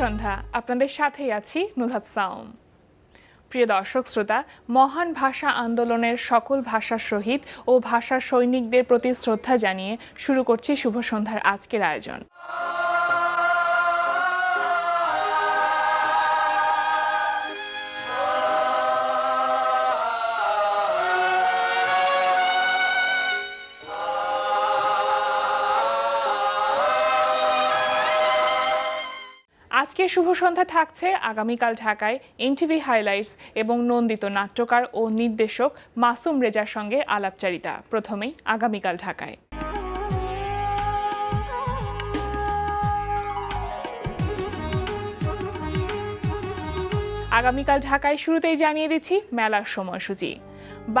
সন্ধ্যা আপনাদের সাথেই আছি নুজাত সাউম প্রিয় দর্শক শ্রোতা মহান ভাষা আন্দোলনের সকল ভাষার শহীদ ও ভাষা সৈনিকদের প্রতি শ্রদ্ধা জানিয়ে শুরু করছি শুভ সন্ধ্যার আজকের আয়োজন সঙ্গে শুভ সন্ধ্যা থাকছে আগামীকাল ঢাকায় এনটিভি হাইলাইটস এবং নন্দিত নাট্যকার ও নির্দেশক মাসুম রেজার সঙ্গে আলাপচারিতা প্রথমেই আগামীকাল ঢাকায় আগামীকাল ঢাকায় শুরুতেই জানিয়ে দিচ্ছি মেলার সময়সূচি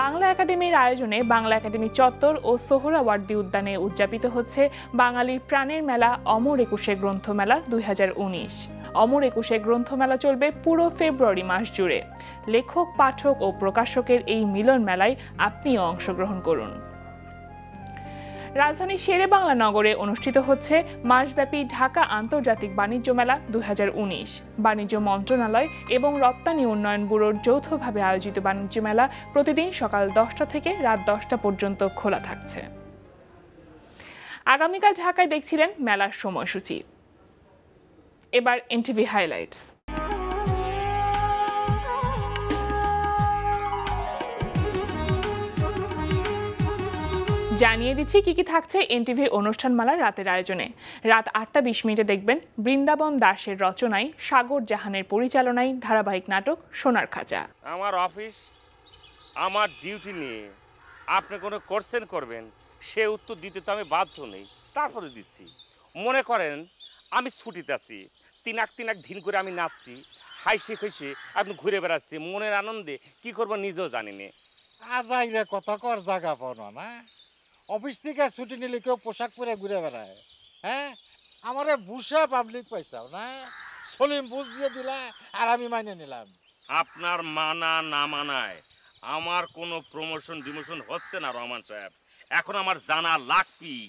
বাংলা একাডেমির আয়োজনে বাংলা একাডেমি চত্বর ও সোহরাওয়ার্দী উদ্যানে উদযাপিত হচ্ছে বাঙালির প্রাণের মেলা অমর একুশে গ্রন্থমেলা দুই হাজার উনিশ অমর একুশে গ্রন্থমেলা চলবে পুরো ফেব্রুয়ারি মাস জুড়ে লেখক পাঠক ও প্রকাশকের এই মিলন মেলায় আপনিও অংশগ্রহণ করুন রাজধানী শেরে বাংলা নগরে অনুষ্ঠিত হচ্ছে মাসব্যাপী ঢাকা আন্তর্জাতিক বাণিজ্য মেলা দু বাণিজ্য মন্ত্রণালয় এবং রপ্তানি উন্নয়ন ব্যুরোর যৌথভাবে আয়োজিত বাণিজ্য মেলা প্রতিদিন সকাল দশটা থেকে রাত দশটা পর্যন্ত খোলা থাকছে আগামীকাল ঢাকায় দেখছিলেন মেলার সময়সূচি এবার এনটিভি হাইলাইটস জানিয়ে দিচ্ছি কি কি থাকছে এনটিভির অনুষ্ঠানমালা রাতের আয়োজনে রাত আটটা বিশ মিনিটে দেখবেন বৃন্দাবন দাসের রচনায় সাগর জাহানের পরিচালনায় ধারাবাহিক নাটক সোনার খাঁচা আমার অফিস আমার ডিউটি নিয়ে আপনি কোনো কোর্সেন করবেন সে উত্তর দিতে তো আমি বাধ্য নেই তারপরে দিচ্ছি মনে করেন আমি ছুটিতে আছি তিনাক তিনাক ধিন করে আমি নাচছি হাইসে খাইসি আপনি ঘুরে বেড়াচ্ছি মনের আনন্দে কি করব নিজেও জানি নে কথা কর জায়গা পাও না অফিস থেকে ছুটি নিলে কেউ পোশাক পরে ঘুরে বেড়ায় হ্যাঁ আমারে বুসা পাবলিক পাইছাও না সলিম বুঝ দিয়ে দিলা আর আমি মাইনে নিলাম আপনার মানা না মানায় আমার কোনো প্রমোশন ডিমোশন হচ্ছে না রহমান সাহেব এখন আমার জানা লাগবেই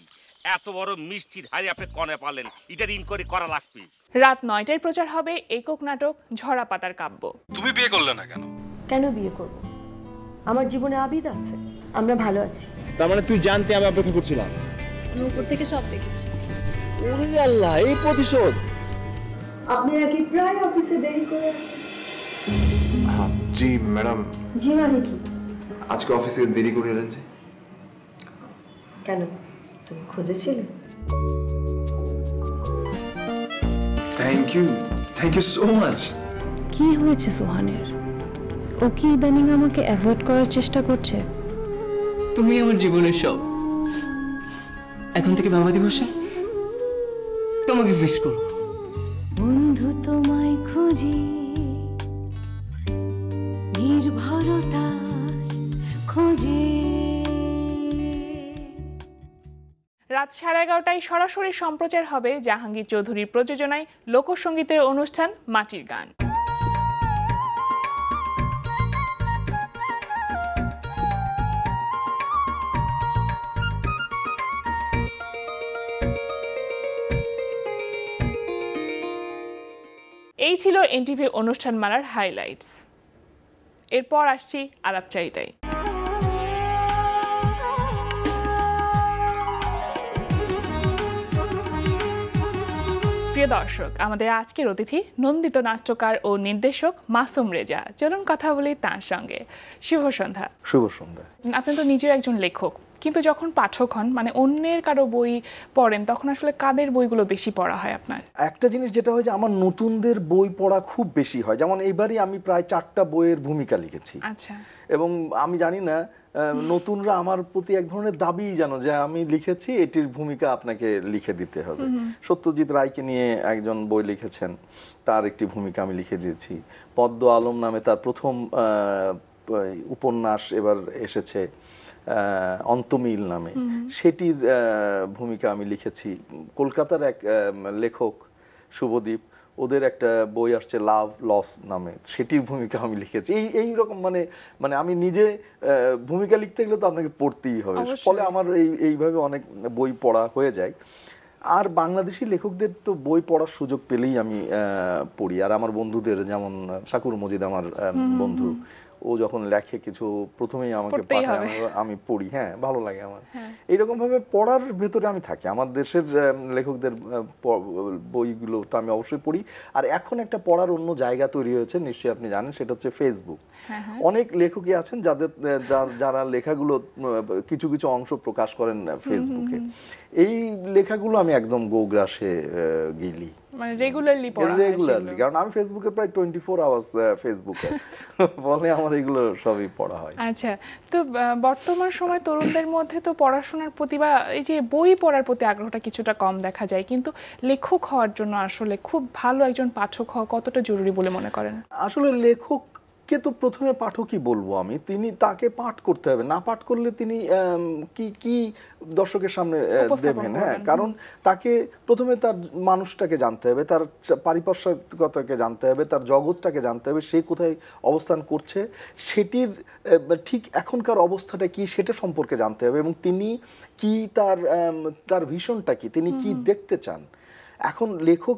এত বড় মিষ্টির হাড়ি আপনি কনে পালেন এটার ইনকোয়ারি করা লাগবে রাত নয়টায় প্রচার হবে একক নাটক ঝরা পাতার কাব্য তুমি বিয়ে করলে না কেন কেন বিয়ে করব আমার জীবনে আবিদ আছে আমরা ভালো আছি তার মানে তুই জানতে আমি অপেক্ষা করছিলাম আমি উপর থেকে সব দেখেছি ওরে আল্লাহ এই প্রতিশোধ আপনি নাকি প্রায় অফিসে দেরি করে আসেন জি ম্যাডাম জি মানে কি আজকে অফিসে দেরি করে এলেন যে কেন তুমি খুঁজেছিলে thank you thank you so much কি হয়েছে সুহানের ও কি ইদানিং আমাকে অ্যাভয়েড করার চেষ্টা করছে তুমি আমার জীবনের সব এখন থেকে বাবা দিবসে তোমাকে ফিস করব বন্ধু তোমায় খুঁজি রাত সাড়ে এগারোটায় সরাসরি সম্প্রচার হবে জাহাঙ্গীর চৌধুরীর প্রযোজনায় লোকসঙ্গীতের অনুষ্ঠান মাটির গান এই ছিল এনটিভি মালার হাইলাইটস এরপর আসছি আলাপচারিতায় প্রিয় দর্শক আমাদের আজকের অতিথি নন্দিত নাট্যকার ও নির্দেশক মাসুম রেজা চলুন কথা বলি তার সঙ্গে শুভ সন্ধ্যা শুভ সন্ধ্যা আপনি তো নিজেও একজন লেখক কিন্তু যখন পাঠক হন মানে অন্যের কারো বই পড়েন তখন আসলে কাদের বইগুলো বেশি পড়া হয় আপনার একটা জিনিস যেটা হয় যে আমার নতুনদের বই পড়া খুব বেশি হয় যেমন এইবারই আমি প্রায় চারটা বইয়ের ভূমিকা লিখেছি আচ্ছা এবং আমি জানি না নতুনরা আমার প্রতি এক ধরনের দাবি যেন যে আমি লিখেছি এটির ভূমিকা আপনাকে লিখে দিতে হবে সত্যজিৎ রায়কে নিয়ে একজন বই লিখেছেন তার একটি ভূমিকা আমি লিখে দিয়েছি পদ্ম আলম নামে তার প্রথম উপন্যাস এবার এসেছে অন্তমিল নামে সেটির ভূমিকা আমি লিখেছি কলকাতার এক লেখক শুভদীপ ওদের একটা বই আসছে লাভ লস নামে সেটির ভূমিকা আমি লিখেছি এই এই রকম মানে মানে আমি নিজে ভূমিকা লিখতে গেলে তো আপনাকে পড়তেই হবে ফলে আমার এই এইভাবে অনেক বই পড়া হয়ে যায় আর বাংলাদেশি লেখকদের তো বই পড়ার সুযোগ পেলেই আমি পড়ি আর আমার বন্ধুদের যেমন শাকুর মজিদ আমার বন্ধু ও যখন লেখে কিছু প্রথমেই আমাকে আমি পড়ি হ্যাঁ ভালো লাগে আমার হ্যাঁ। এইরকম ভাবে পড়ার ভেতরে আমি থাকি আমার দেশের লেখকদের বইগুলো তো আমি অবশ্যই পড়ি আর এখন একটা পড়ার অন্য জায়গা তৈরি হয়েছে নিশ্চয়ই আপনি জানেন সেটা হচ্ছে ফেসবুক হ্যাঁ, হ্যাঁ। অনেক লেখকই আছেন যাদের যারা লেখাগুলো কিছু কিছু অংশ প্রকাশ করেন ফেসবুকে এই লেখাগুলো আমি একদম গোগ্রাসে গেলি মানে রেগুলারলি পড়া রেগুলারলি কারণ আমি ফেসবুকে প্রায় 24 আওয়ার্স ফেসবুকে বলে আমার এগুলো সবই পড়া হয় আচ্ছা তো বর্তমান সময় তরুণদের মধ্যে তো পড়াশোনার প্রতি বা এই যে বই পড়ার প্রতি আগ্রহটা কিছুটা কম দেখা যায় কিন্তু লেখক হওয়ার জন্য আসলে খুব ভালো একজন পাঠক হওয়া কতটা জরুরি বলে মনে করেন আসলে লেখক পাঠককে তো প্রথমে পাঠকই বলবো আমি তিনি তাকে পাঠ করতে হবে না পাঠ করলে তিনি কি কি দর্শকের সামনে দেবেন হ্যাঁ কারণ তাকে প্রথমে তার মানুষটাকে জানতে হবে তার পারিপার্শ্বিকতাকে জানতে হবে তার জগৎটাকে জানতে হবে সে কোথায় অবস্থান করছে সেটির ঠিক এখনকার অবস্থাটা কি সেটা সম্পর্কে জানতে হবে এবং তিনি কি তার তার ভীষণটা কি তিনি কি দেখতে চান এখন লেখক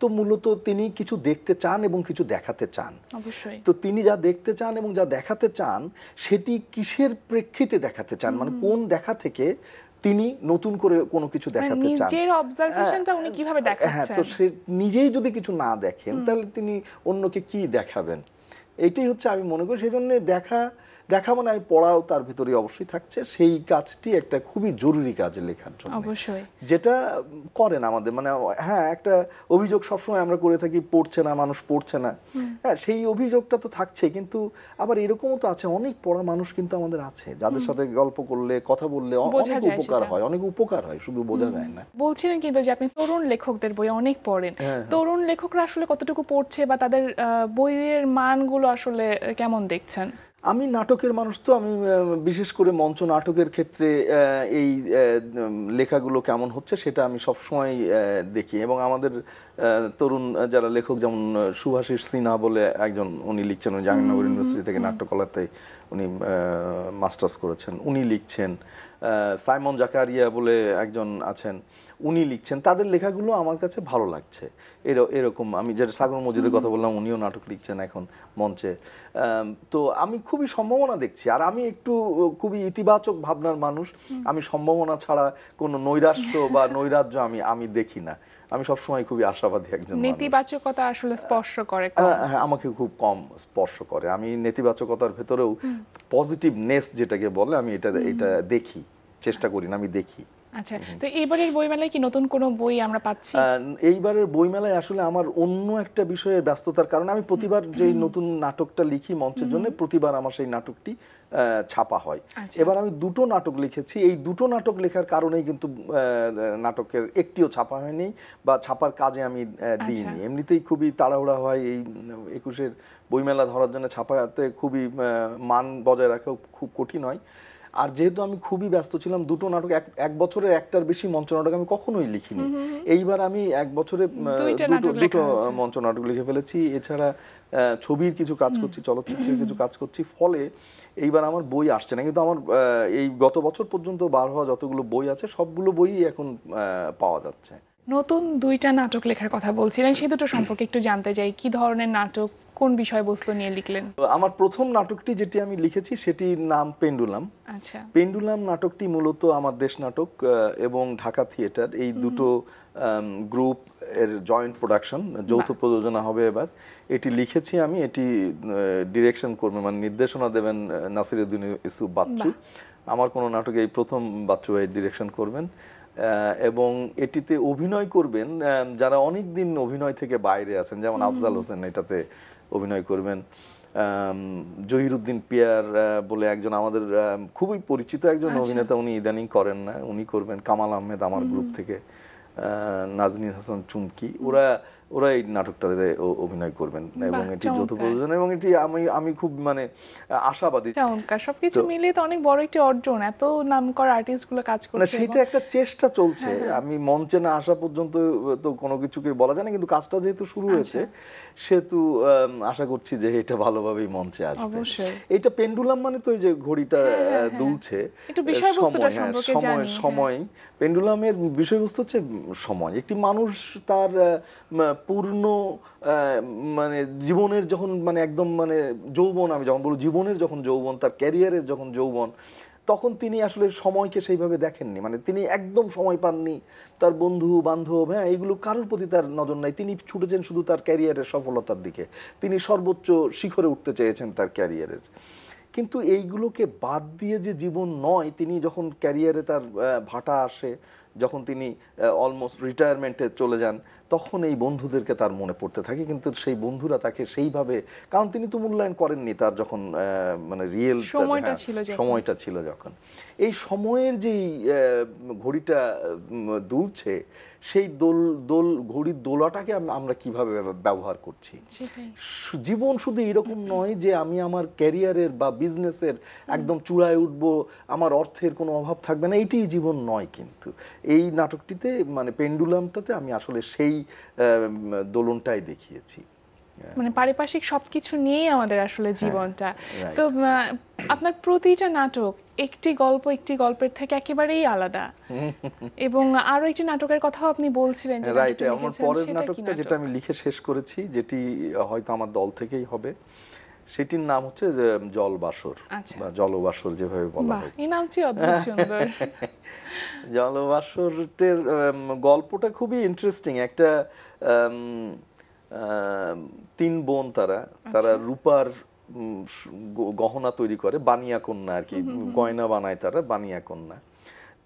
তো মূলত তিনি কিছু দেখতে চান এবং কিছু দেখাতে চান অবশ্যই তো তিনি যা দেখতে চান এবং যা দেখাতে চান সেটি কিসের প্রেক্ষিতে দেখাতে চান মানে কোন দেখা থেকে তিনি নতুন করে কোনো কিছু মানে দেখাতে চান নিজের অবজারভেশনটা উনি হ্যাঁ, কিভাবে হ্যাঁ, দেখাচ্ছেন হ্যাঁ তো সে নিজেই যদি কিছু না দেখেন তাহলে তিনি অন্যকে কি দেখাবেন এটাই হচ্ছে আমি মনে করি সেজন্য দেখা দেখা মানে আমি পড়াও তার ভিতরে অবশ্যই থাকছে সেই কাজটি একটা খুবই জরুরি কাজ লেখার জন্য অবশ্যই যেটা করেন আমাদের মানে হ্যাঁ একটা অভিযোগ সবসময় আমরা করে থাকি পড়ছে না মানুষ পড়ছে না হ্যাঁ সেই অভিযোগটা তো থাকছে কিন্তু আবার এরকমও তো আছে অনেক পড়া মানুষ কিন্তু আমাদের আছে যাদের সাথে গল্প করলে কথা বললে অনেক উপকার হয় অনেক উপকার হয় শুধু বোঝা যায় না বলছিলেন কিন্তু যে আপনি তরুণ লেখকদের বই অনেক পড়েন হ্যাঁ, হ্যাঁ। তরুণ লেখকরা আসলে কতটুকু পড়ছে বা তাদের বইয়ের মানগুলো আসলে কেমন দেখছেন আমি নাটকের মানুষ তো আমি বিশেষ করে মঞ্চ নাটকের ক্ষেত্রে এই লেখাগুলো কেমন হচ্ছে সেটা আমি সবসময় দেখি এবং আমাদের তরুণ যারা লেখক যেমন সুভাষিস সিনহা বলে একজন উনি লিখছেন ওই জাহাঙ্গীরনগর ইউনিভার্সিটি থেকে নাট্যকলাতে উনি মাস্টার্স করেছেন উনি লিখছেন সাইমন জাকারিয়া বলে একজন আছেন উনি লিখছেন তাদের লেখাগুলো আমার কাছে ভালো লাগছে এরকম আমি যেটা সাগর মজিদের কথা বললাম উনিও নাটক লিখছেন এখন মঞ্চে তো আমি খুবই সম্ভাবনা দেখছি আর আমি একটু খুবই ইতিবাচক ভাবনার মানুষ আমি সম্ভাবনা ছাড়া কোনো নৈরাশ্য বা নৈরাজ্য আমি আমি দেখি না আমি সবসময় খুবই আশাবাদী একজন নেতিবাচকতা আসলে স্পর্শ করে হ্যাঁ আমাকে খুব কম স্পর্শ করে আমি নেতিবাচকতার ভেতরেও পজিটিভনেস যেটাকে বলে আমি এটা এটা দেখি চেষ্টা করি না আমি দেখি আচ্ছা তো এবারের বইমেলায় কি নতুন কোনো বই আমরা পাচ্ছি এইবারের বইমেলায় আসলে আমার অন্য একটা বিষয়ে ব্যস্ততার কারণে আমি প্রতিবার যে নতুন নাটকটা লিখি মঞ্চের জন্য প্রতিবার আমার সেই নাটকটি ছাপা হয় আচ্ছা। এবার আমি দুটো নাটক লিখেছি এই দুটো নাটক লেখার কারণেই কিন্তু নাটকের একটিও ছাপা হয়নি বা ছাপার কাজে আমি আচ্ছা। দিইনি এমনিতেই খুবই তাড়াহুড়া হয় এই একুশের বইমেলা ধরার জন্য ছাপাতে খুবই মান বজায় রাখা খুব কঠিন হয় আর যেহেতু আমি খুবই ব্যস্ত ছিলাম দুটো নাটক এক বছরের একটার বেশি মঞ্চ নাটক আমি কখনোই লিখিনি এইবার আমি এক বছরে দুটো দুটো মঞ্চ নাটক লিখে ফেলেছি এছাড়া ছবির কিছু কাজ করছি চলচ্চিত্রের কিছু কাজ করছি ফলে এইবার আমার বই আসছে না কিন্তু আমার এই গত বছর পর্যন্ত বার হওয়া যতগুলো বই আছে সবগুলো বই এখন পাওয়া যাচ্ছে নতুন দুইটা নাটক লেখার কথা বলছিলেন সে দুটো সম্পর্কে একটু জানতে চাই কি ধরনের নাটক কোন বিষয়বস্তু নিয়ে লিখলেন আমার প্রথম নাটকটি যেটি আমি লিখেছি সেটির নাম পেন্ডুলাম আচ্ছা পেন্ডুলাম নাটকটি মূলত আমার দেশ নাটক এবং ঢাকা থিয়েটার এই দুটো গ্রুপ এর জয়েন্ট প্রোডাকশন যৌথ প্রযোজনা হবে এবার এটি লিখেছি আমি এটি ডিরেকশন করবে মানে নির্দেশনা দেবেন নাসিরুদ্দিন ইসু বাচ্চু আমার কোনো নাটকে এই প্রথম বাচ্চু ভাই ডিরেকশন করবেন এবং এটিতে অভিনয় করবেন যারা অনেক দিন অভিনয় থেকে বাইরে আছেন যেমন আফজাল হোসেন এটাতে অভিনয় করবেন জহিরুদ্দিন পিয়ার বলে একজন আমাদের খুবই পরিচিত একজন আচ্ছা। অভিনেতা উনি ইদানিং করেন না উনি করবেন কামাল আহমেদ আমার গ্রুপ থেকে নাজনীর হাসান চুমকি ওরা ওরা এই নাটকটাতে অভিনয় করবেন এবং এটি যৌথ প্রযোজনা এবং এটি আমি আমি খুব মানে আশাবাদী চমৎকার সবকিছু মিলিয়ে তো অনেক বড় একটি অর্জন এত নামকরা আর্টিস্টগুলো কাজ মানে করছে সেটা একটা চেষ্টা চলছে হ্যাঁ, হ্যাঁ। আমি মঞ্চে না আসা পর্যন্ত তো কোনো কিছুকে বলা যায় না কিন্তু কাজটা যেহেতু শুরু আচ্ছা। হয়েছে সেহেতু আশা করছি যে এটা ভালোভাবেই মঞ্চে আসবে এটা পেন্ডুলাম মানে তো এই যে ঘড়িটা হ্যাঁ, দুলছে সময় সময় পেন্ডুলামের বিষয়বস্তু হচ্ছে সময় একটি মানুষ তার পূর্ণ মানে জীবনের যখন মানে একদম মানে যৌবন আমি যখন বলবো জীবনের যখন যৌবন তার ক্যারিয়ারের যখন যৌবন তখন তিনি আসলে সময়কে সেইভাবে দেখেননি মানে তিনি একদম সময় পাননি তার বন্ধু বান্ধব হ্যাঁ এইগুলো কারোর প্রতি তার নজর নাই তিনি ছুটেছেন শুধু তার ক্যারিয়ারের সফলতার দিকে তিনি সর্বোচ্চ শিখরে উঠতে চেয়েছেন তার ক্যারিয়ারের কিন্তু এইগুলোকে বাদ দিয়ে যে জীবন নয় তিনি যখন ক্যারিয়ারে তার ভাটা আসে যখন তিনি অলমোস্ট রিটায়ারমেন্টে চলে যান তখন এই বন্ধুদেরকে তার মনে পড়তে থাকে কিন্তু সেই বন্ধুরা তাকে সেইভাবে কারণ তিনি তো মূল্যায়ন করেননি তার যখন মানে রিয়েল সময়টা হ্যাঁ, ছিল সময়টা ছিল যখন এই সময়ের যেই ঘড়িটা দুলছে সেই দোল দোল ঘড়ির দোলাটাকে আমরা কিভাবে ব্যবহার করছি জীবন শুধু এরকম নয় যে আমি আমার ক্যারিয়ারের বা বিজনেসের একদম চূড়ায় উঠব আমার অর্থের কোনো অভাব থাকবে না এটি জীবন নয় কিন্তু এই নাটকটিতে মানে পেন্ডুলামটাতে আমি আসলে সেই দোলনটাই দেখিয়েছি মানে পারিপার্শ্বিক সবকিছু নিয়েই আমাদের আসলে হ্যাঁ, জীবনটা তো আপনার প্রতিটা নাটক একটি গল্প একটি গল্পের থেকে একেবারেই আলাদা এবং আরো একটি নাটকের কথাও আপনি বলছিলেন রাইট আমার পরের নাটকটা যেটা আমি লিখে শেষ করেছি যেটি হয়তো আমার দল থেকেই হবে সেটির নাম হচ্ছে জলবাসর আচ্ছা। বা জলবাসর যেভাবে বলা হয় এই নামটি অদ্ভুত সুন্দর জলবাসরের গল্পটা খুবই ইন্টারেস্টিং একটা তিন বোন তারা তারা আচ্ছা। রূপার গহনা তৈরি করে বানিয়া কন্যা আর কি গয়না বানায় তারা বানিয়া কন্যা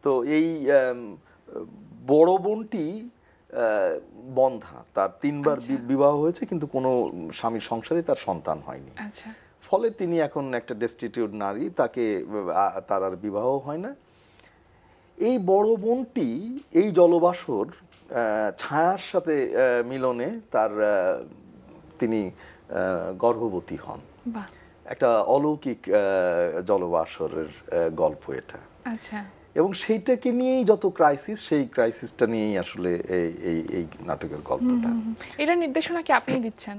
তো এই বড় বোনটি বন্ধা তার তিনবার আচ্ছা। বিবাহ হয়েছে কিন্তু কোনো স্বামীর সংসারে তার সন্তান হয়নি আচ্ছা। ফলে তিনি এখন একটা ডেস্টিটিউট নারী তাকে তার আর বিবাহ হয় না এই বড় বোনটি এই জলবাসর ছায়ার সাথে মিলনে তার তিনি গর্ভবতী হন একটা অলৌকিক জলবাসরের গল্প এটা আচ্ছা এবং সেইটাকে নিয়েই যত ক্রাইসিস সেই ক্রাইসিসটা নিয়েই আসলে এই এই এই নাটকের গল্পটা এটা নির্দেশনা কি আপনি দিচ্ছেন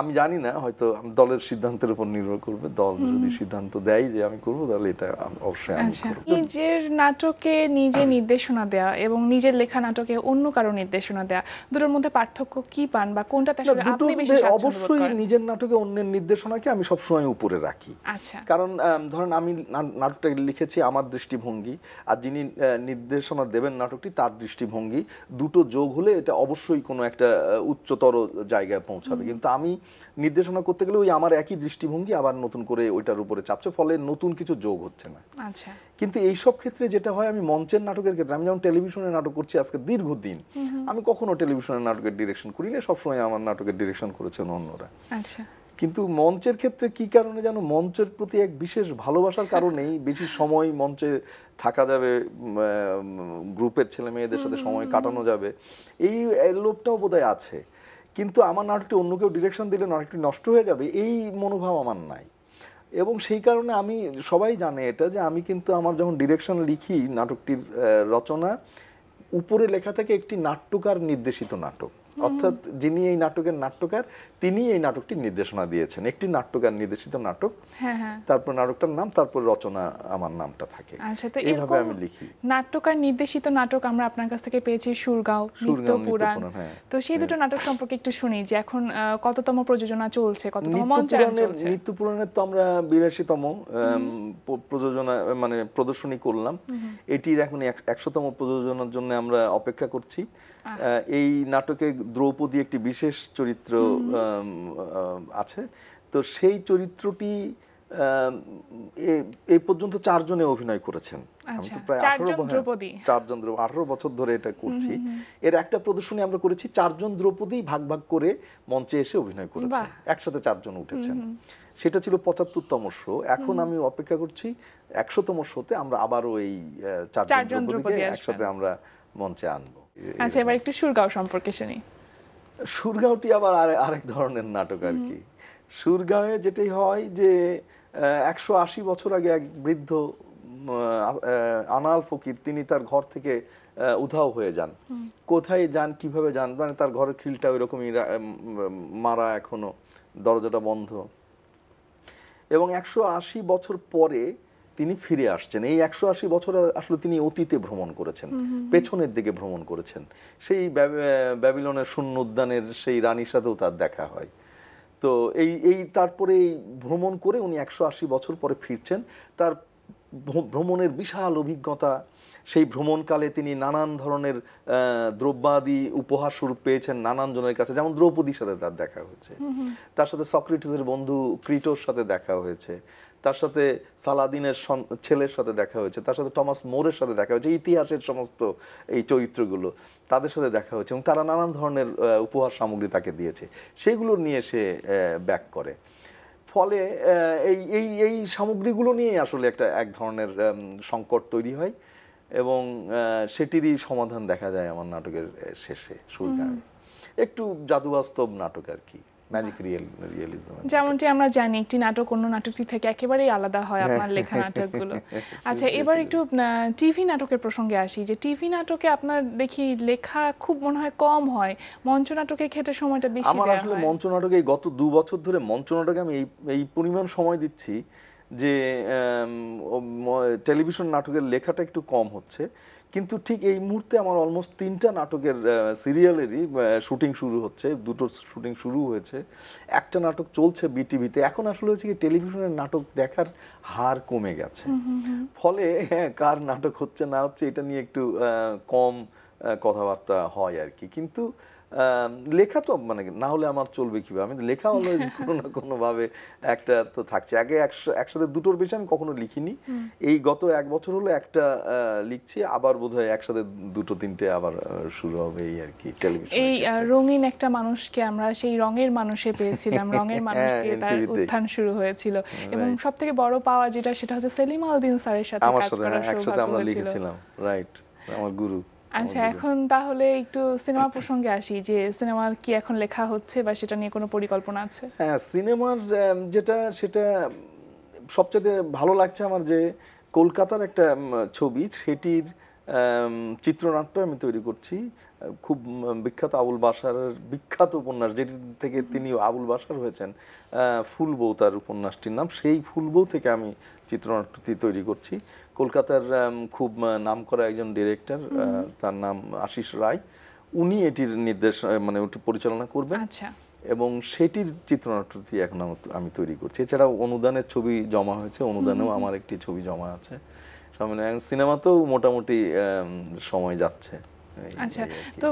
আমি জানি না হয়তো দলের সিদ্ধান্তের উপর নির্ভর করবে দল যদি সিদ্ধান্ত দেয় যে আমি করব তাহলে এটা অবশ্যই আমি আচ্ছা। করব নিজের নাটকে নিজে নির্দেশনা দেয়া এবং নিজের লেখা নাটকে অন্য কারো নির্দেশনা দেয়া দুটোর মধ্যে পার্থক্য কি পান বা কোনটা আসলে আপনি বেশি করেন অবশ্যই নিজের নাটকে অন্যের নির্দেশনাকে আমি সবসময় উপরে রাখি আচ্ছা কারণ ধরেন আমি নাটকটা লিখেছি আমার দৃষ্টিভঙ্গি দৃষ্টিভঙ্গি আর যিনি নির্দেশনা দেবেন নাটকটি তার দৃষ্টিভঙ্গি দুটো যোগ হলে এটা অবশ্যই কোনো একটা উচ্চতর জায়গায় পৌঁছাবে কিন্তু আমি নির্দেশনা করতে গেলে ওই আমার একই দৃষ্টিভঙ্গি আবার নতুন করে ওইটার উপরে চাপছে ফলে নতুন কিছু যোগ হচ্ছে না আচ্ছা। কিন্তু এই সব ক্ষেত্রে যেটা হয় আমি মঞ্চের নাটকের ক্ষেত্রে আমি যেমন টেলিভিশনে নাটক করছি আজকে দীর্ঘদিন আমি কখনো টেলিভিশনের নাটকের ডিরেকশন করি না সবসময় আমার নাটকের ডিরেকশন করেছেন অন্যরা আচ্ছা। কিন্তু মঞ্চের ক্ষেত্রে কি কারণে যেন মঞ্চের প্রতি এক বিশেষ ভালোবাসার কারণেই বেশি সময় মঞ্চে থাকা যাবে গ্রুপের ছেলে মেয়েদের সাথে সময় কাটানো যাবে এই লোভটাও বোধহয় আছে কিন্তু আমার নাটকটি অন্য কেউ ডিরেকশন দিলে নাটকটি নষ্ট হয়ে যাবে এই মনোভাব আমার নাই এবং সেই কারণে আমি সবাই জানে এটা যে আমি কিন্তু আমার যখন ডিরেকশন লিখি নাটকটির রচনা উপরে লেখা থাকে একটি নাট্যকার নির্দেশিত নাটক অর্থাৎ যিনি এই নাটকের নাট্যকার তিনি এই নাটকটি নির্দেশনা দিয়েছেন একটি নাট্যকার নির্দেশিত নাটক হ্যাঁ, হ্যাঁ। তারপর নাটকটার নাম তারপর রচনা আমার নামটা থাকে আচ্ছা তো এইভাবে আমি লিখি নাট্যকার নির্দেশিত নাটক আমরা আপনার কাছ থেকে পেয়েছি সুরগাঁও পুরাণ হ্যাঁ। তো সেই দুটো নাটক সম্পর্কে একটু শুনি যে এখন কততম প্রযোজনা চলছে কততম মঞ্চায়ন চলছে নিত্য তো আমরা 82তম প্রযোজনা মানে প্রদর্শনী করলাম এটির এখন 100তম প্রযোজনার জন্য আমরা অপেক্ষা করছি এই নাটকে দ্রৌপদী একটি বিশেষ চরিত্র আছে তো সেই চরিত্রটি এই পর্যন্ত চারজনে অভিনয় করেছেন আমি তো আচ্ছা, প্রায় আঠারো চারজন আঠারো বছর ধরে এটা করছি এর একটা প্রদর্শনী আমরা করেছি চারজন দ্রৌপদী ভাগ ভাগ করে মঞ্চে এসে অভিনয় করেছে একসাথে চারজন উঠেছেন সেটা ছিল পঁচাত্তরতম শো এখন আমি অপেক্ষা করছি একশোতম শোতে আমরা আবারও এই চারজন দ্রৌপদী একসাথে আমরা মঞ্চে আনবো আচ্ছা এবার একটু সুরগাঁও সম্পর্কে শুনি সুরগাঁওটি আবার আরেক ধরনের নাটক আর কি সুরগাঁওয়ে যেটাই হয় যে একশো আশি বছর আগে এক বৃদ্ধ আনাল ফকির তিনি তার ঘর থেকে উধাও হয়ে যান কোথায় যান কিভাবে যান মানে তার ঘরের খিলটা ওইরকমই মারা এখনো দরজাটা বন্ধ এবং একশো আশি বছর পরে তিনি ফিরে আসছেন এই একশো আশি বছর আসলে তিনি অতীতে ভ্রমণ করেছেন পেছনের দিকে ভ্রমণ করেছেন সেই ব্যাবিলনের শূন্য উদ্যানের সেই রানীর সাথেও তার দেখা হয় তো এই এই তারপরে এই ভ্রমণ করে উনি একশো আশি বছর পরে ফিরছেন তার ভ্রমণের বিশাল অভিজ্ঞতা সেই ভ্রমণকালে তিনি নানান ধরনের দ্রব্যাদি উপহার স্বরূপ পেয়েছেন নানান জনের কাছে যেমন দ্রৌপদীর সাথে তার দেখা হয়েছে তার সাথে সক্রেটিসের বন্ধু ক্রিটোর সাথে দেখা হয়েছে তার সাথে সালাদিনের ছেলের সাথে দেখা হয়েছে তার সাথে টমাস মোরের সাথে দেখা হয়েছে ইতিহাসের সমস্ত এই চরিত্রগুলো তাদের সাথে দেখা হয়েছে এবং তারা নানান ধরনের উপহার সামগ্রী তাকে দিয়েছে সেগুলো নিয়ে সে ব্যাক করে ফলে এই এই এই সামগ্রীগুলো নিয়েই আসলে একটা এক ধরনের সংকট তৈরি হয় এবং সেটিরই সমাধান দেখা যায় আমার নাটকের শেষে শুরু একটু জাদুবাস্তব নাটক আর কি ম্যাজিক রিয়েল রিয়েলিজম যেমনটি আমরা জানি একটি নাটক অন্য নাটকটি থেকে একেবারেই আলাদা হয় হ্যাঁ। আপনার লেখা নাটকগুলো আচ্ছা এবার একটু টিভি নাটকের প্রসঙ্গে আসি যে টিভি নাটকে আপনার দেখি লেখা খুব মনে হয় কম হয় মঞ্চ নাটকের ক্ষেত্রে সময়টা বেশি আমার আসলে মঞ্চ নাটকে গত দু বছর ধরে মঞ্চ নাটকে আমি এই এই পরিমাণ সময় দিচ্ছি যে টেলিভিশন নাটকের লেখাটা একটু কম হচ্ছে কিন্তু ঠিক এই মুহূর্তে আমার অলমোস্ট তিনটা নাটকের সিরিয়ালেরই শুটিং শুরু হচ্ছে দুটো শুটিং শুরু হয়েছে একটা নাটক চলছে বিটিভিতে এখন আসলে হচ্ছে কি টেলিভিশনের নাটক দেখার হার কমে গেছে ফলে হ্যাঁ কার নাটক হচ্ছে না হচ্ছে এটা নিয়ে একটু কম কথাবার্তা হয় আর কি কিন্তু লেখা তো মানে না হলে আমার চলবে কীভাবে আমি লেখা অলওয়েজ কোনো না কোনোভাবে একটা তো থাকছে আগে একশো একসাথে দুটোর বেশি আমি কখনো লিখিনি এই গত এক বছর হলো একটা লিখছি আবার বোধ হয় একসাথে দুটো তিনটে আবার শুরু হবে এই আর কি টেলিভিশন এই রঙিন একটা মানুষকে আমরা সেই রঙের মানুষে পেয়েছিলাম রঙের হ্যাঁ, মানুষকে তার উত্থান শুরু হয়েছিল এবং সব থেকে বড় পাওয়া যেটা সেটা হচ্ছে সেলিম আলদিন স্যারের সাথে কাজ করার হ্যাঁ, সৌভাগ্য হয়েছিল আমার সাথে আমরা লিখেছিলাম রাইট আমার গুরু আচ্ছা এখন তাহলে একটু সিনেমা প্রসঙ্গে আসি যে সিনেমার কি এখন লেখা হচ্ছে বা সেটা নিয়ে কোনো পরিকল্পনা আছে হ্যাঁ সিনেমার যেটা সেটা সবচেয়ে ভালো লাগছে আমার যে কলকাতার একটা ছবি সেটির চিত্রনাট্য আমি তৈরি করছি খুব বিখ্যাত আবুল বাসার বিখ্যাত উপন্যাস যেটি থেকে তিনি আবুল বাসার হয়েছেন ফুলবৌ তার উপন্যাসটির নাম সেই ফুলবৌ থেকে আমি চিত্রনাট্যটি তৈরি করছি কলকাতার খুব নাম করা একজন ডিরেক্টর তার নাম আশিস রায় উনি এটির নির্দেশ মানে পরিচালনা করবেন আচ্ছা এবং সেটির চিত্রনাট্যটি এখন আমি তৈরি করছি এছাড়াও অনুদানের ছবি জমা হয়েছে অনুদানেও আমার একটি ছবি জমা আছে সিনেমা তো মোটামুটি সময় যাচ্ছে আচ্ছা তো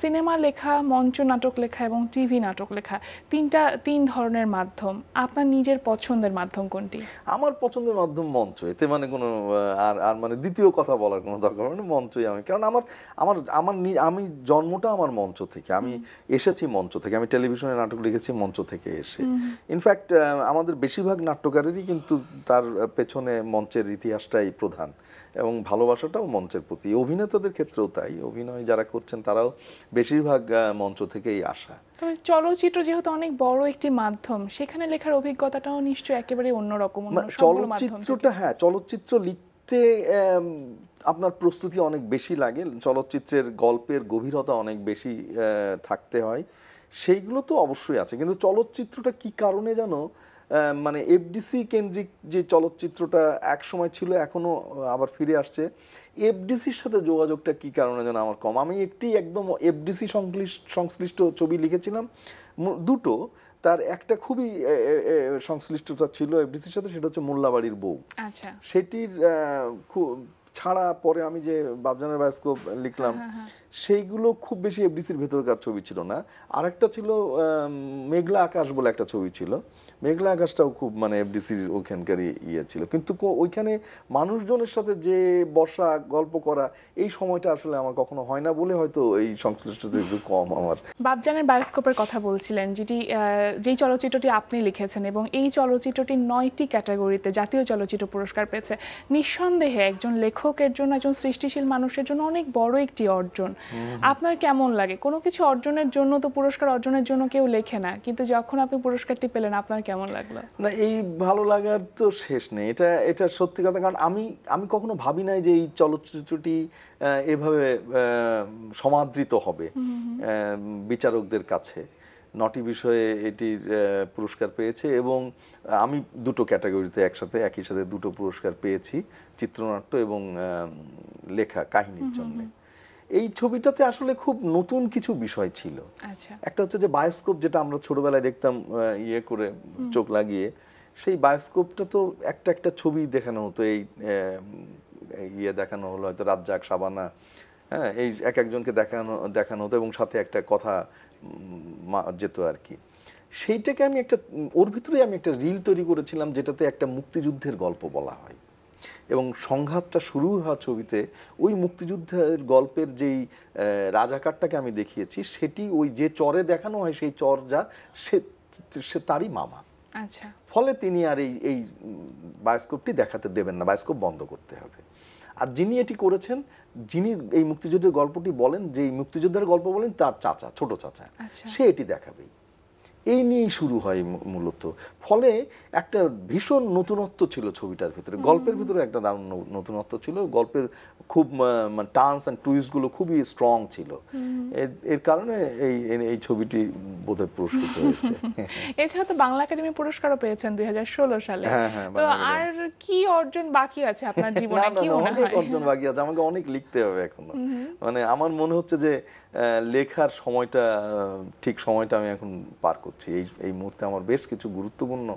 সিনেমা লেখা মঞ্চ নাটক লেখা এবং টিভি নাটক লেখা তিনটা তিন ধরনের মাধ্যম আপনার নিজের পছন্দের মাধ্যম কোনটি আমার পছন্দের মাধ্যম মঞ্চ এতে মানে কোনো আর আর মানে দ্বিতীয় কথা বলার কোনো দরকার মানে মঞ্চই আমি কারণ আমার আমার আমার আমি জন্মটা আমার মঞ্চ থেকে আমি এসেছি মঞ্চ থেকে আমি টেলিভিশনে নাটক লিখেছি মঞ্চ থেকে এসে ইনফ্যাক্ট আমাদের বেশিরভাগ নাট্যকারেরই কিন্তু তার পেছনে মঞ্চের ইতিহাসটাই প্রধান এবং ভালোবাসাটাও মঞ্চের প্রতি অভিনেতাদের ক্ষেত্রেও তাই অভিনয় যারা করছেন তারাও বেশিরভাগ মঞ্চ থেকেই আসা চলচ্চিত্র যেহেতু অনেক বড় একটি মাধ্যম সেখানে লেখার অভিজ্ঞতাটাও নিশ্চয়ই একেবারে অন্যরকম চলচ্চিত্রটা হ্যাঁ চলচ্চিত্র লিখতে আপনার প্রস্তুতি অনেক বেশি লাগে চলচ্চিত্রের গল্পের গভীরতা অনেক বেশি থাকতে হয় সেইগুলো তো অবশ্যই আছে কিন্তু চলচ্চিত্রটা কি কারণে জানো মানে এফডিসি কেন্দ্রিক যে চলচ্চিত্রটা এক সময় ছিল এখনো আবার ফিরে আসছে এফডিসির সাথে যোগাযোগটা কি কারণে যেন আমার কম আমি একটি একদম এফডিসি সংশ্লিষ্ট সংশ্লিষ্ট ছবি লিখেছিলাম দুটো তার একটা খুবই সংশ্লিষ্টতা ছিল এফডিসির সাথে সেটা হচ্ছে মোল্লাবাড়ির বউ আচ্ছা সেটির ছাড়া পরে আমি যে বাবজানের বায়োস্কোপ লিখলাম হ্যাঁ, হ্যাঁ, হ্যাঁ। সেইগুলো খুব বেশি এফডিসির ভেতরকার ছবি ছিল না আরেকটা ছিল মেঘলা আকাশ বলে একটা ছবি ছিল মেঘলা আকাশটাও খুব মানে এফডিসির ওইখানকার ইয়ে ছিল কিন্তু ওইখানে মানুষজনের সাথে যে বসা গল্প করা এই সময়টা আসলে আমার কখনো হয় না বলে হয়তো এই সংশ্লিষ্ট একটু কম আমার বাবজানের বায়োস্কোপের কথা বলছিলেন যেটি যেই চলচ্চিত্রটি আপনি লিখেছেন এবং এই চলচ্চিত্রটি নয়টি ক্যাটাগরিতে জাতীয় চলচ্চিত্র পুরস্কার পেয়েছে নিঃসন্দেহে একজন লেখকের জন্য একজন সৃষ্টিশীল মানুষের জন্য অনেক বড় একটি অর্জন আপনার কেমন লাগে কোনো কিছু অর্জনের জন্য তো পুরস্কার অর্জনের জন্য কেউ লেখে না কিন্তু যখন আপনি পুরস্কারটি পেলেন আপনার কেমন লাগলো না এই ভালো লাগার তো শেষ নেই এটা এটা সত্যি কথা কারণ আমি আমি কখনো ভাবি নাই যে এই চলচ্চিত্রটি এভাবে সমাদৃত হবে বিচারকদের কাছে নটি বিষয়ে এটির পুরস্কার পেয়েছে এবং আমি দুটো ক্যাটাগরিতে একসাথে একই সাথে দুটো পুরস্কার পেয়েছি চিত্রনাট্য এবং লেখা কাহিনীর জন্যে এই ছবিটাতে আসলে খুব নতুন কিছু বিষয় ছিল আচ্ছা। একটা হচ্ছে যে বায়োস্কোপ যেটা আমরা ছোটবেলায় দেখতাম ইয়ে করে চোখ লাগিয়ে সেই বায়োস্কোপটা তো একটা একটা ছবি দেখানো হতো এই ইয়ে দেখানো হলো হয়তো রাজ্জাক সাবানা হ্যাঁ এই এক একজনকে দেখানো দেখানো হতো এবং সাথে একটা কথা যেত আর কি সেইটাকে আমি একটা ওর ভিতরে আমি একটা রিল তৈরি করেছিলাম যেটাতে একটা মুক্তিযুদ্ধের গল্প বলা হয় এবং সংঘাতটা শুরু হওয়া ছবিতে ওই মুক্তিযুদ্ধের গল্পের যেই রাজাকারটাকে আমি দেখিয়েছি সেটি ওই যে চরে দেখানো হয় সেই চর যা সে তারই মামা আচ্ছা ফলে তিনি আর এই এই বায়োস্কোপটি দেখাতে দেবেন না বায়োস্কোপ বন্ধ করতে হবে আর যিনি এটি করেছেন যিনি এই মুক্তিযুদ্ধের গল্পটি বলেন যে মুক্তিযোদ্ধার গল্প বলেন তার চাচা ছোট চাচা আচ্ছা। সে এটি দেখাবেই এই নিয়েই শুরু হয় মূলত ফলে একটা ভীষণ নতুনত্ব ছিল ছবিটার ভিতরে গল্পের ভিতরে একটা দারুণ নতুনত্ব ছিল গল্পের খুব টার্নস অ্যান্ড টুইস্টগুলো খুবই স্ট্রং ছিল এর কারণে এই এই ছবিটি বোধহয় পুরস্কৃত হয়েছে এছাড়া তো বাংলা একাডেমি পুরস্কারও পেয়েছেন দুই হাজার ষোলো সালে হ্যাঁ, হ্যাঁ, তো আর কি অর্জন বাকি আছে আপনার জীবনে কি অর্জন বাকি আছে আমাকে অনেক লিখতে হবে এখনো মানে আমার মনে হচ্ছে যে লেখার সময়টা ঠিক সময়টা আমি এখন পার করছি এই এই মুহূর্তে আমার বেশ কিছু গুরুত্বপূর্ণ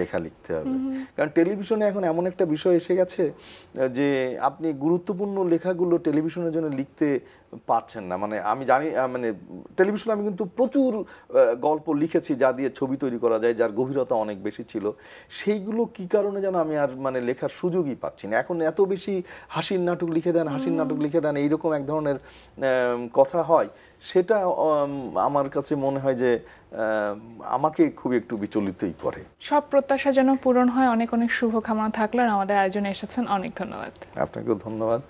লেখা লিখতে হবে কারণ টেলিভিশনে এখন এমন একটা বিষয় এসে গেছে যে আপনি গুরুত্বপূর্ণ লেখাগুলো টেলিভিশনের জন্য লিখতে পারছেন না মানে আমি জানি মানে টেলিভিশনে আমি কিন্তু প্রচুর গল্প লিখেছি যা দিয়ে ছবি তৈরি করা যায় যার গভীরতা অনেক বেশি ছিল সেইগুলো কি কারণে যেন আমি আর মানে লেখার সুযোগই পাচ্ছি না এখন এত বেশি হাসির নাটক লিখে দেন হাসির নাটক লিখে দেন এইরকম এক ধরনের কথা হয় সেটা আমার কাছে মনে হয় যে আমাকে খুব একটু বিচলিতই করে সব প্রত্যাশা যেন পূরণ হয় অনেক অনেক শুভকামনা থাকলো আর আমাদের আয়োজনে এসেছেন অনেক ধন্যবাদ আপনাকেও ধন্যবাদ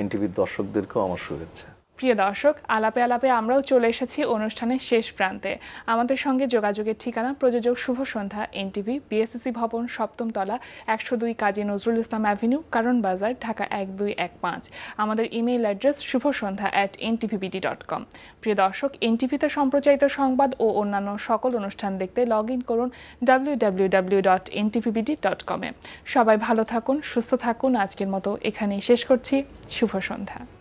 এনটিভির দর্শকদেরকেও আমার শুভেচ্ছা প্রিয় দর্শক আলাপে আলাপে আমরাও চলে এসেছি অনুষ্ঠানের শেষ প্রান্তে আমাদের সঙ্গে যোগাযোগের ঠিকানা প্রযোজক শুভ সন্ধ্যা এনটিভি বিএসসি ভবন সপ্তমতলা একশো দুই কাজী নজরুল ইসলাম অ্যাভিনিউ কারণ বাজার ঢাকা এক দুই এক পাঁচ আমাদের email address Shubho Shondha at NTVBD dot com প্রিয় দর্শক এনটিভিতে সম্প্রচারিত সংবাদ ও অন্যান্য সকল অনুষ্ঠান দেখতে লগ ইন করুন W W W dot NTVBD dot কমে সবাই ভালো থাকুন সুস্থ থাকুন আজকের মতো এখানেই শেষ করছি শুভ সন্ধ্যা